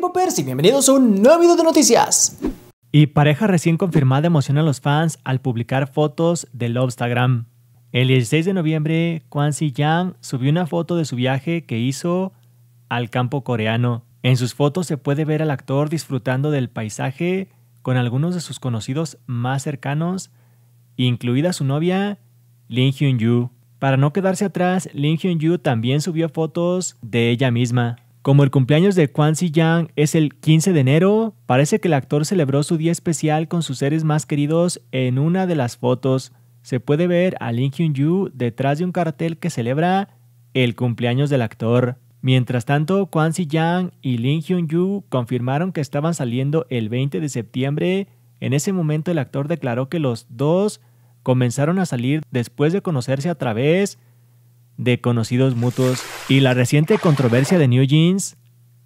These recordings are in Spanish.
Poppers y bienvenidos a un nuevo video de noticias. Y pareja recién confirmada emociona a los fans al publicar fotos del Instagram. El 16 de noviembre, Kwan Si Yang subió una foto de su viaje que hizo al campo coreano. En sus fotos se puede ver al actor disfrutando del paisaje con algunos de sus conocidos más cercanos, incluida su novia Lin Hyun-yu. Para no quedarse atrás, Lin Hyun-yu también subió fotos de ella misma. Como el cumpleaños de Si Yang es el 15 de enero, parece que el actor celebró su día especial con sus seres más queridos en una de las fotos. Se puede ver a Lin Hyun Yu detrás de un cartel que celebra el cumpleaños del actor. Mientras tanto, Si Yang y Lin Hyun Yu confirmaron que estaban saliendo el 20 de septiembre. En ese momento el actor declaró que los dos comenzaron a salir después de conocerse a través de de conocidos mutuos y la reciente controversia de New Jeans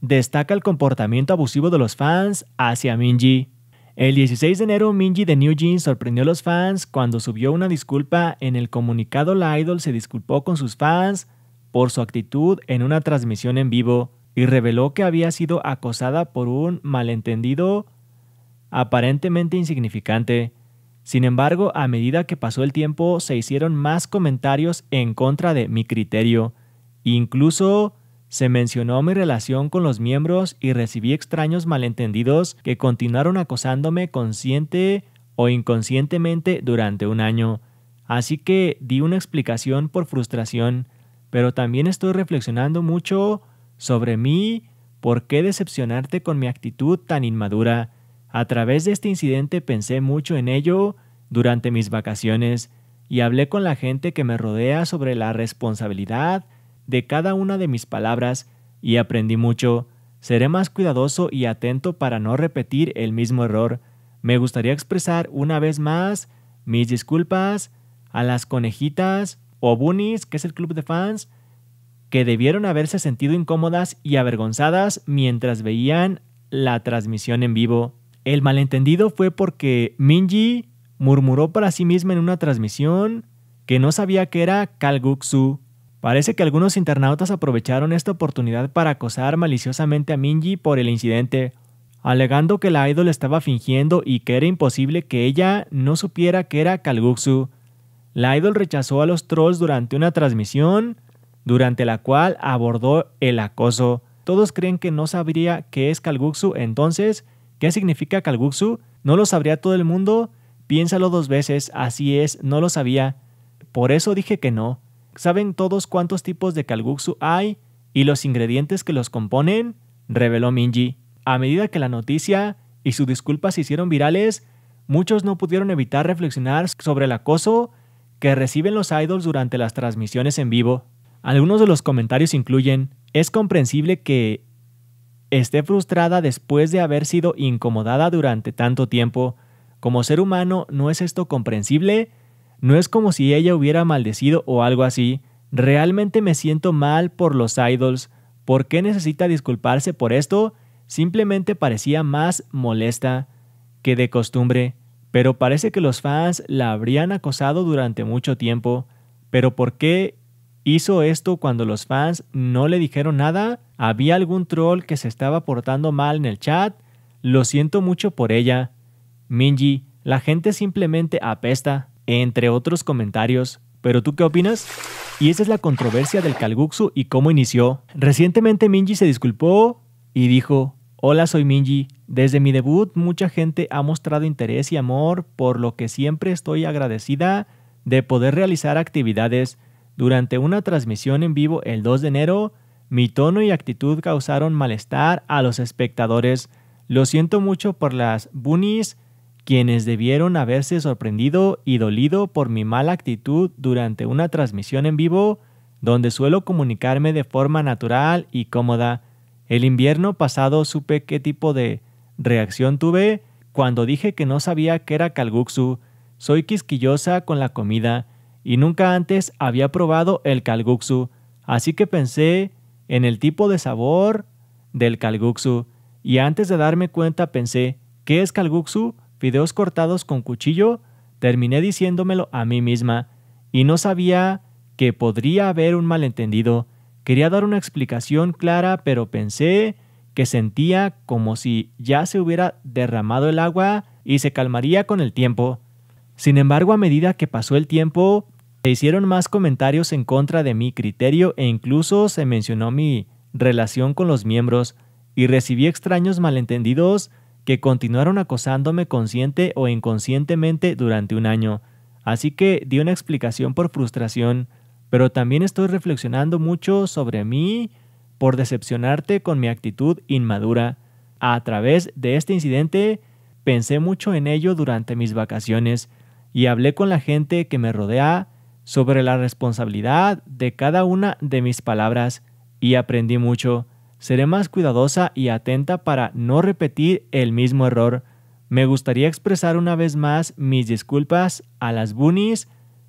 destaca el comportamiento abusivo de los fans hacia Minji. El 16 de enero, Minji de New Jeans sorprendió a los fans cuando subió una disculpa. En el comunicado, la idol se disculpó con sus fans por su actitud en una transmisión en vivo y reveló que había sido acosada por un malentendido aparentemente insignificante. Sin embargo, a medida que pasó el tiempo, se hicieron más comentarios en contra de mi criterio. Incluso se mencionó mi relación con los miembros y recibí extraños malentendidos que continuaron acosándome consciente o inconscientemente durante un año. Así que di una explicación por frustración, pero también estoy reflexionando mucho sobre mí, por qué decepcionarte con mi actitud tan inmadura. A través de este incidente pensé mucho en ello durante mis vacaciones y hablé con la gente que me rodea sobre la responsabilidad de cada una de mis palabras y aprendí mucho. Seré más cuidadoso y atento para no repetir el mismo error. Me gustaría expresar una vez más mis disculpas a las conejitas o bunnies, que es el club de fans, que debieron haberse sentido incómodas y avergonzadas mientras veían la transmisión en vivo. El malentendido fue porque Minji murmuró para sí misma en una transmisión que no sabía que era Kalguksu. Parece que algunos internautas aprovecharon esta oportunidad para acosar maliciosamente a Minji por el incidente, alegando que la idol estaba fingiendo y que era imposible que ella no supiera que era Kalguksu. La idol rechazó a los trolls durante una transmisión, durante la cual abordó el acoso. Todos creen que no sabría que es Kalguksu, entonces ¿Qué significa Kalguksu? No lo sabría todo el mundo. Piénsalo dos veces, así es, no lo sabía. Por eso dije que no. ¿Saben todos cuántos tipos de Kalguksu hay y los ingredientes que los componen? Reveló Minji. A medida que la noticia y su disculpa se hicieron virales, muchos no pudieron evitar reflexionar sobre el acoso que reciben los idols durante las transmisiones en vivo. Algunos de los comentarios incluyen, es comprensible que esté frustrada después de haber sido incomodada durante tanto tiempo. Como ser humano, ¿no es esto comprensible? No es como si ella hubiera maldecido o algo así. Realmente me siento mal por los idols. ¿Por qué necesita disculparse por esto? Simplemente parecía más molesta que de costumbre, pero parece que los fans la habrían acosado durante mucho tiempo. Pero ¿por qué Hizo esto cuando los fans no le dijeron nada, había algún troll que se estaba portando mal en el chat, lo siento mucho por ella. Minji, la gente simplemente apesta, entre otros comentarios. ¿Pero tú qué opinas? Y esa es la controversia del Kalguksu y cómo inició. Recientemente Minji se disculpó y dijo, Hola, soy Minji. Desde mi debut mucha gente ha mostrado interés y amor, por lo que siempre estoy agradecida de poder realizar actividades durante una transmisión en vivo el 2 de enero, mi tono y actitud causaron malestar a los espectadores. Lo siento mucho por las bunis, quienes debieron haberse sorprendido y dolido por mi mala actitud durante una transmisión en vivo, donde suelo comunicarme de forma natural y cómoda. El invierno pasado supe qué tipo de reacción tuve cuando dije que no sabía que era Kalguksu. Soy quisquillosa con la comida y nunca antes había probado el kalguksu, así que pensé en el tipo de sabor del kalguksu y antes de darme cuenta pensé, ¿qué es kalguksu? Fideos cortados con cuchillo, terminé diciéndomelo a mí misma y no sabía que podría haber un malentendido. Quería dar una explicación clara, pero pensé que sentía como si ya se hubiera derramado el agua y se calmaría con el tiempo. Sin embargo, a medida que pasó el tiempo, se hicieron más comentarios en contra de mi criterio e incluso se mencionó mi relación con los miembros y recibí extraños malentendidos que continuaron acosándome consciente o inconscientemente durante un año. Así que di una explicación por frustración, pero también estoy reflexionando mucho sobre mí por decepcionarte con mi actitud inmadura. A través de este incidente pensé mucho en ello durante mis vacaciones y hablé con la gente que me rodea sobre la responsabilidad de cada una de mis palabras y aprendí mucho. Seré más cuidadosa y atenta para no repetir el mismo error. Me gustaría expresar una vez más mis disculpas a las bunis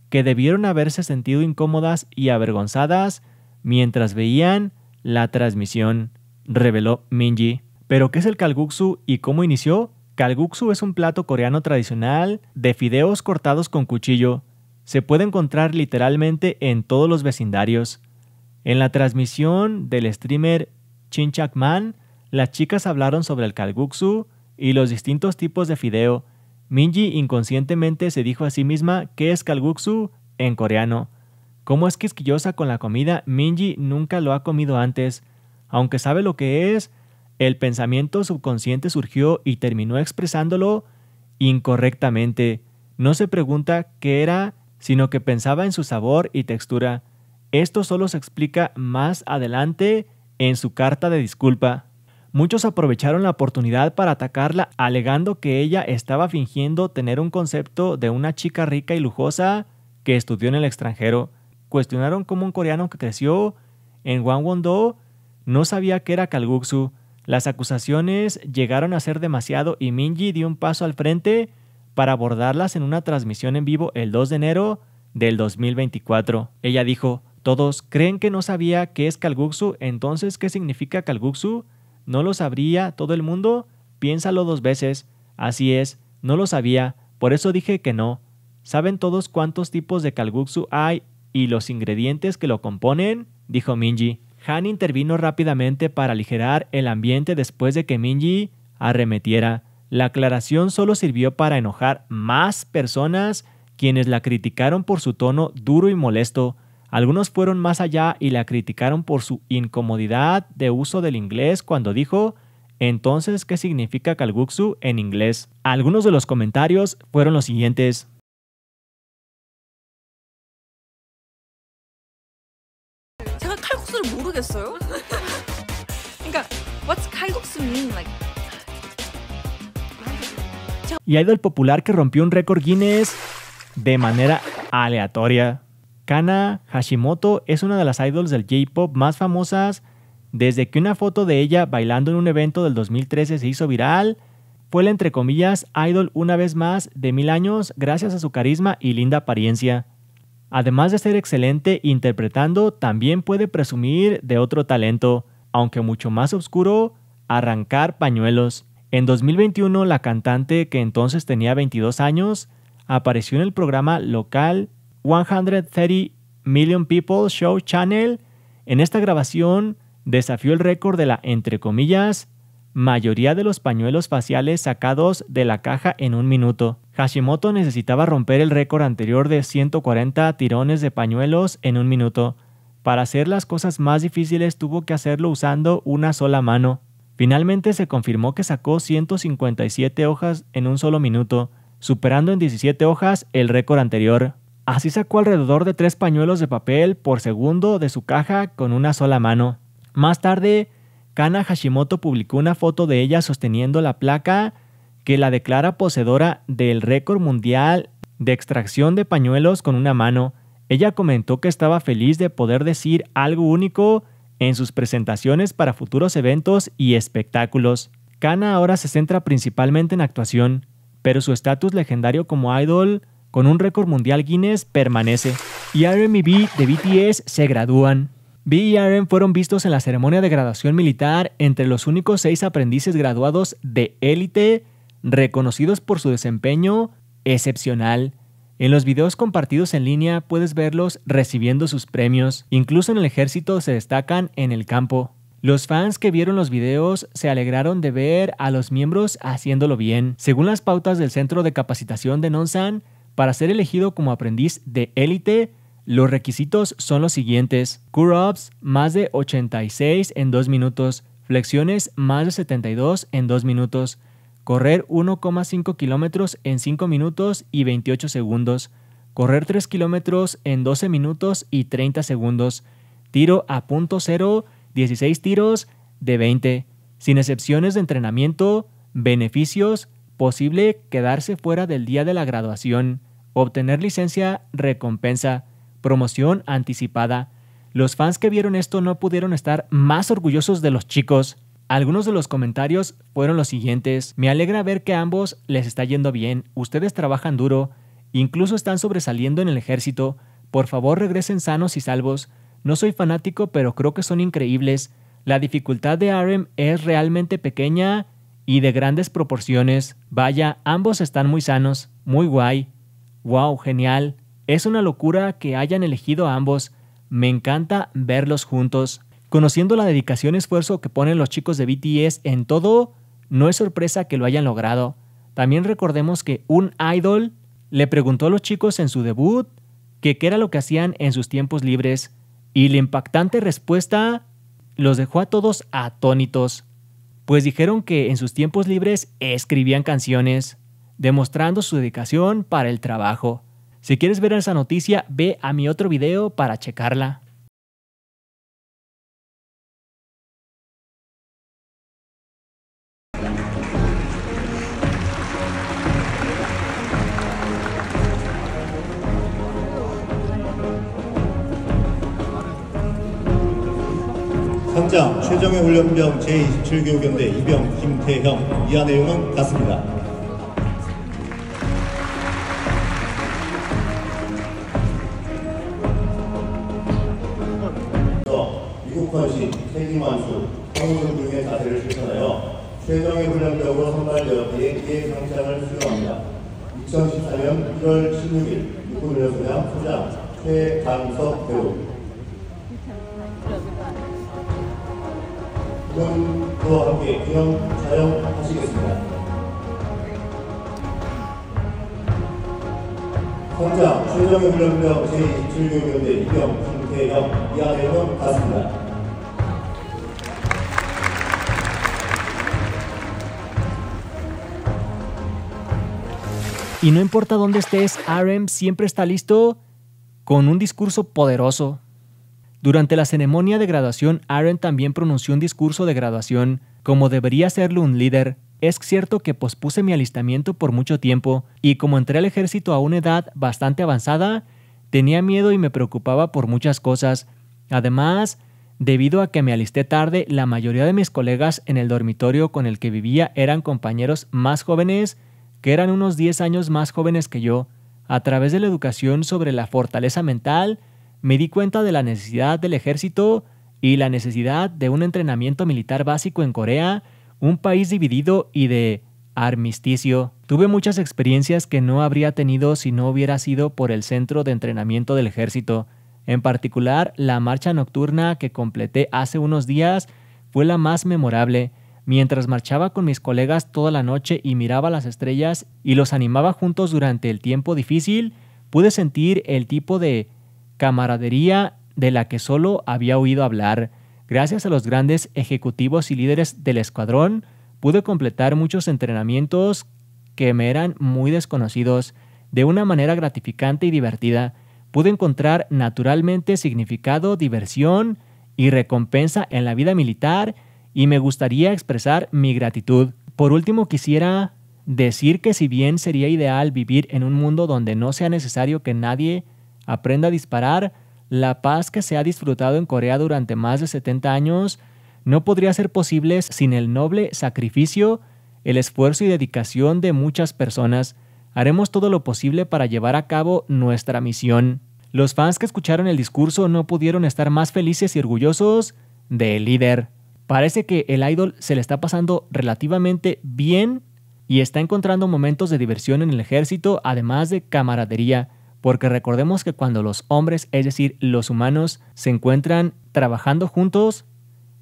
que debieron haberse sentido incómodas y avergonzadas mientras veían la transmisión, reveló Minji. ¿Pero qué es el kalguksu y cómo inició? Kalguksu es un plato coreano tradicional de fideos cortados con cuchillo, se puede encontrar literalmente en todos los vecindarios. En la transmisión del streamer Man, las chicas hablaron sobre el kalguksu y los distintos tipos de fideo. Minji inconscientemente se dijo a sí misma qué es kalguksu en coreano. Como es quisquillosa con la comida, Minji nunca lo ha comido antes. Aunque sabe lo que es, el pensamiento subconsciente surgió y terminó expresándolo incorrectamente. No se pregunta qué era sino que pensaba en su sabor y textura. Esto solo se explica más adelante en su carta de disculpa. Muchos aprovecharon la oportunidad para atacarla alegando que ella estaba fingiendo tener un concepto de una chica rica y lujosa que estudió en el extranjero. Cuestionaron cómo un coreano que creció en gwangwondo no sabía que era Kalguksu. Las acusaciones llegaron a ser demasiado y Minji dio un paso al frente para abordarlas en una transmisión en vivo el 2 de enero del 2024. Ella dijo, todos creen que no sabía qué es Kalguksu, entonces ¿qué significa Kalguksu? ¿No lo sabría todo el mundo? Piénsalo dos veces. Así es, no lo sabía, por eso dije que no. ¿Saben todos cuántos tipos de Kalguksu hay y los ingredientes que lo componen? dijo Minji. Han intervino rápidamente para aligerar el ambiente después de que Minji arremetiera. La aclaración solo sirvió para enojar más personas quienes la criticaron por su tono duro y molesto. Algunos fueron más allá y la criticaron por su incomodidad de uso del inglés cuando dijo entonces, ¿qué significa Kalguksu en inglés? Algunos de los comentarios fueron los siguientes. y idol popular que rompió un récord Guinness de manera aleatoria. Kana Hashimoto es una de las idols del J-pop más famosas desde que una foto de ella bailando en un evento del 2013 se hizo viral. Fue la entre comillas idol una vez más de mil años gracias a su carisma y linda apariencia. Además de ser excelente interpretando, también puede presumir de otro talento, aunque mucho más oscuro, arrancar pañuelos. En 2021, la cantante, que entonces tenía 22 años, apareció en el programa local 130 Million People Show Channel. En esta grabación, desafió el récord de la, entre comillas, mayoría de los pañuelos faciales sacados de la caja en un minuto. Hashimoto necesitaba romper el récord anterior de 140 tirones de pañuelos en un minuto. Para hacer las cosas más difíciles tuvo que hacerlo usando una sola mano. Finalmente se confirmó que sacó 157 hojas en un solo minuto, superando en 17 hojas el récord anterior. Así sacó alrededor de 3 pañuelos de papel por segundo de su caja con una sola mano. Más tarde, Kana Hashimoto publicó una foto de ella sosteniendo la placa que la declara poseedora del récord mundial de extracción de pañuelos con una mano. Ella comentó que estaba feliz de poder decir algo único en sus presentaciones para futuros eventos y espectáculos. Kana ahora se centra principalmente en actuación, pero su estatus legendario como idol con un récord mundial Guinness permanece. Y RM y B de BTS se gradúan. B y RM fueron vistos en la ceremonia de graduación militar entre los únicos seis aprendices graduados de élite reconocidos por su desempeño excepcional. En los videos compartidos en línea puedes verlos recibiendo sus premios, incluso en el ejército se destacan en el campo. Los fans que vieron los videos se alegraron de ver a los miembros haciéndolo bien. Según las pautas del Centro de Capacitación de Nonsan, para ser elegido como aprendiz de élite, los requisitos son los siguientes. Curl-ups más de 86 en 2 minutos, flexiones más de 72 en 2 minutos, correr 1,5 kilómetros en 5 minutos y 28 segundos, correr 3 kilómetros en 12 minutos y 30 segundos, tiro a punto cero, 16 tiros de 20, sin excepciones de entrenamiento, beneficios, posible quedarse fuera del día de la graduación, obtener licencia, recompensa, promoción anticipada. Los fans que vieron esto no pudieron estar más orgullosos de los chicos. Algunos de los comentarios fueron los siguientes. Me alegra ver que a ambos les está yendo bien, ustedes trabajan duro, incluso están sobresaliendo en el ejército, por favor regresen sanos y salvos, no soy fanático pero creo que son increíbles, la dificultad de Arem es realmente pequeña y de grandes proporciones, vaya, ambos están muy sanos, muy guay, wow, genial, es una locura que hayan elegido a ambos, me encanta verlos juntos, Conociendo la dedicación y esfuerzo que ponen los chicos de BTS en todo, no es sorpresa que lo hayan logrado. También recordemos que un idol le preguntó a los chicos en su debut qué era lo que hacían en sus tiempos libres y la impactante respuesta los dejó a todos atónitos, pues dijeron que en sus tiempos libres escribían canciones, demostrando su dedicación para el trabajo. Si quieres ver esa noticia, ve a mi otro video para checarla. 훈장 최정의 훈련병 제27교경대 이병 김태형 이하 내용은 같습니다. 미국화신 세기만수, 성우등 등의 자세를 실천하여 최정의 훈련병으로 선발되어 비행기의 상장을 수여합니다. 2014년 1월 16일 육군훈련소장 소장 최강석 배우 Y no importa dónde estés, Arem siempre está listo con un discurso poderoso. Durante la ceremonia de graduación, Aaron también pronunció un discurso de graduación. Como debería serlo un líder, es cierto que pospuse mi alistamiento por mucho tiempo, y como entré al ejército a una edad bastante avanzada, tenía miedo y me preocupaba por muchas cosas. Además, debido a que me alisté tarde, la mayoría de mis colegas en el dormitorio con el que vivía eran compañeros más jóvenes, que eran unos 10 años más jóvenes que yo. A través de la educación sobre la fortaleza mental, me di cuenta de la necesidad del ejército y la necesidad de un entrenamiento militar básico en Corea, un país dividido y de armisticio. Tuve muchas experiencias que no habría tenido si no hubiera sido por el centro de entrenamiento del ejército. En particular, la marcha nocturna que completé hace unos días fue la más memorable. Mientras marchaba con mis colegas toda la noche y miraba las estrellas y los animaba juntos durante el tiempo difícil, pude sentir el tipo de camaradería de la que solo había oído hablar. Gracias a los grandes ejecutivos y líderes del escuadrón, pude completar muchos entrenamientos que me eran muy desconocidos. De una manera gratificante y divertida, pude encontrar naturalmente significado, diversión y recompensa en la vida militar y me gustaría expresar mi gratitud. Por último, quisiera decir que si bien sería ideal vivir en un mundo donde no sea necesario que nadie aprenda a disparar, la paz que se ha disfrutado en Corea durante más de 70 años no podría ser posible sin el noble sacrificio, el esfuerzo y dedicación de muchas personas. Haremos todo lo posible para llevar a cabo nuestra misión. Los fans que escucharon el discurso no pudieron estar más felices y orgullosos del líder. Parece que el idol se le está pasando relativamente bien y está encontrando momentos de diversión en el ejército, además de camaradería porque recordemos que cuando los hombres, es decir, los humanos, se encuentran trabajando juntos,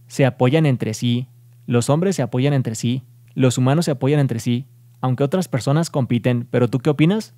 se apoyan entre sí. Los hombres se apoyan entre sí, los humanos se apoyan entre sí, aunque otras personas compiten. ¿Pero tú qué opinas?